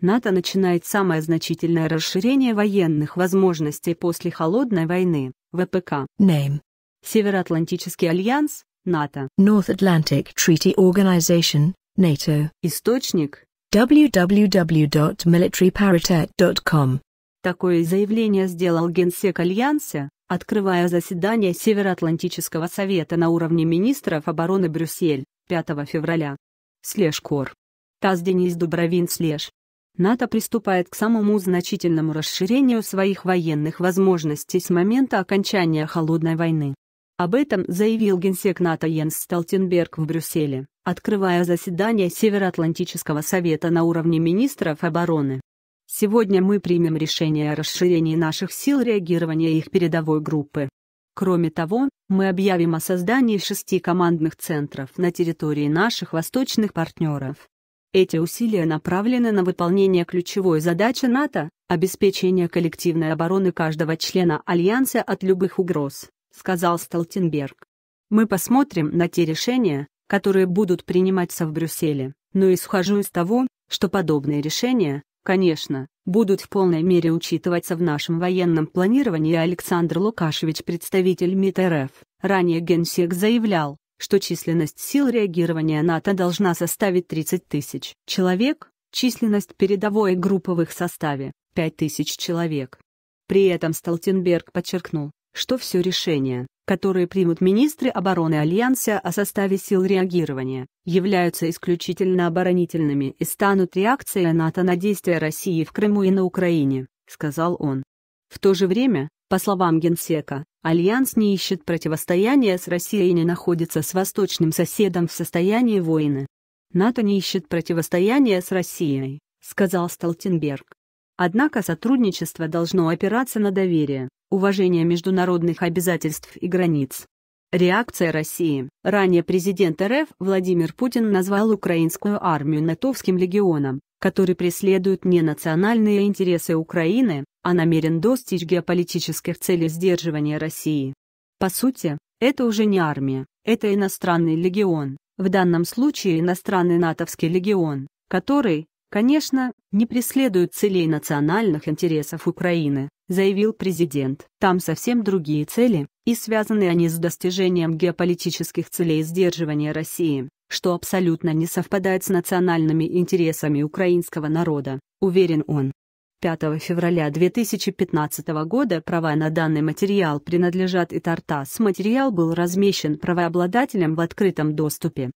НАТО начинает самое значительное расширение военных возможностей после Холодной войны, ВПК. Name. Североатлантический альянс, НАТО. North Atlantic Treaty Organization, NATO. Источник www.militaryparitet.com Такое заявление сделал Генсек Альянса, открывая заседание Североатлантического совета на уровне министров обороны Брюссель, 5 февраля. Слежкор. Тазденис Дубровин Слеж. НАТО приступает к самому значительному расширению своих военных возможностей с момента окончания Холодной войны. Об этом заявил генсек НАТО Йенс Столтенберг в Брюсселе, открывая заседание Североатлантического совета на уровне министров обороны. Сегодня мы примем решение о расширении наших сил реагирования их передовой группы. Кроме того, мы объявим о создании шести командных центров на территории наших восточных партнеров, эти усилия направлены на выполнение ключевой задачи НАТО – обеспечение коллективной обороны каждого члена Альянса от любых угроз, сказал Столтенберг. Мы посмотрим на те решения, которые будут приниматься в Брюсселе, но исхожу из того, что подобные решения, конечно, будут в полной мере учитываться в нашем военном планировании Александр Лукашевич, представитель МИД РФ, ранее генсек заявлял, что численность сил реагирования НАТО должна составить 30 тысяч человек, численность передовой групповых составе — 5 тысяч человек. При этом Столтенберг подчеркнул, что все решения, которые примут министры обороны Альянса о составе сил реагирования, являются исключительно оборонительными и станут реакцией НАТО на действия России в Крыму и на Украине, сказал он. В то же время, по словам генсека, Альянс не ищет противостояния с Россией и не находится с восточным соседом в состоянии войны. НАТО не ищет противостояния с Россией, сказал Столтенберг. Однако сотрудничество должно опираться на доверие, уважение международных обязательств и границ. Реакция России. Ранее президент РФ Владимир Путин назвал украинскую армию натовским легионом, который преследует не национальные интересы Украины, а намерен достичь геополитических целей сдерживания России. По сути, это уже не армия, это иностранный легион, в данном случае иностранный натовский легион, который, конечно, не преследует целей национальных интересов Украины, заявил президент. Там совсем другие цели, и связаны они с достижением геополитических целей сдерживания России что абсолютно не совпадает с национальными интересами украинского народа, уверен он. 5 февраля 2015 года права на данный материал принадлежат и Тартас. Материал был размещен правообладателем в открытом доступе.